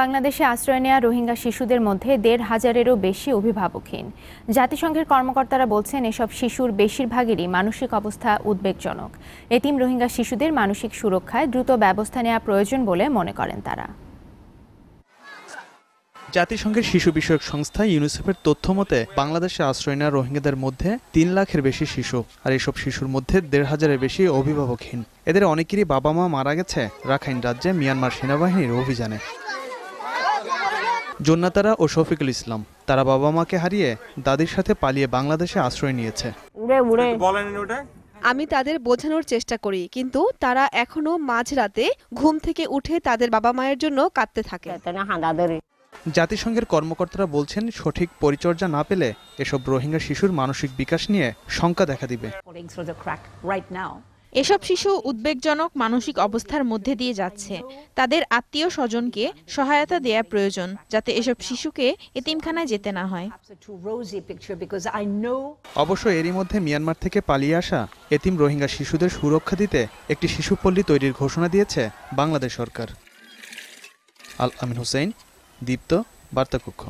বাংলাদেশে আশ্রয় নেওয়া রোহিঙ্গা শিশুদের মধ্যে দেড় হাজারেরও বেশি অভিভাবকহীন জাতিসংঘের কর্মকর্তারা বলছেন এসব শিশুর বেশিরভাগেরই মানসিক অবস্থা উদ্বেগজনক এতিম রোহিঙ্গা শিশুদের মানসিক সুরক্ষায় দ্রুত ব্যবস্থা নেওয়া প্রয়োজন বলে মনে করেন তারা জাতিসংঘের শিশু বিষয়ক সংস্থা ইউনিসেফের তথ্য মতে বাংলাদেশে আশ্রয় নেওয়া রোহিঙ্গাদের মধ্যে তিন লাখের বেশি শিশু আর এসব শিশুর মধ্যে দেড় হাজারের বেশি অভিভাবকহীন এদের অনেকেরই বাবা মা মারা গেছে রাখাইন রাজ্যে মিয়ানমার সেনাবাহিনীর অভিযানে জন্নাতারা ও শফিকুল ইসলাম তারা বাবা মাকে হারিয়ে দাদির সাথে পালিয়ে বাংলাদেশে আশ্রয় নিয়েছে আমি তাদের বোঝানোর চেষ্টা করি কিন্তু তারা এখনো মাঝরাতে ঘুম থেকে উঠে তাদের বাবা মায়ের জন্য কাঁদতে থাকে জাতিসংঘের কর্মকর্তারা বলছেন সঠিক পরিচর্যা না পেলে এসব রোহিঙ্গা শিশুর মানসিক বিকাশ নিয়ে শঙ্কা দেখা দিবে এসব শিশু উদ্বেগজনক মানসিক অবস্থার মধ্যে দিয়ে যাচ্ছে তাদের আত্মীয় স্বজনকে সহায়তা দেয়া প্রয়োজন যাতে এসব শিশুকে এতিমখানায় যেতে না হয় অবশ্য এরই মধ্যে মিয়ানমার থেকে পালিয়ে আসা এতিম রোহিঙ্গা শিশুদের সুরক্ষা দিতে একটি শিশুপল্লী তৈরির ঘোষণা দিয়েছে বাংলাদেশ সরকার আল আমিন হুসেন দীপ্ত বার্তাকক্ষ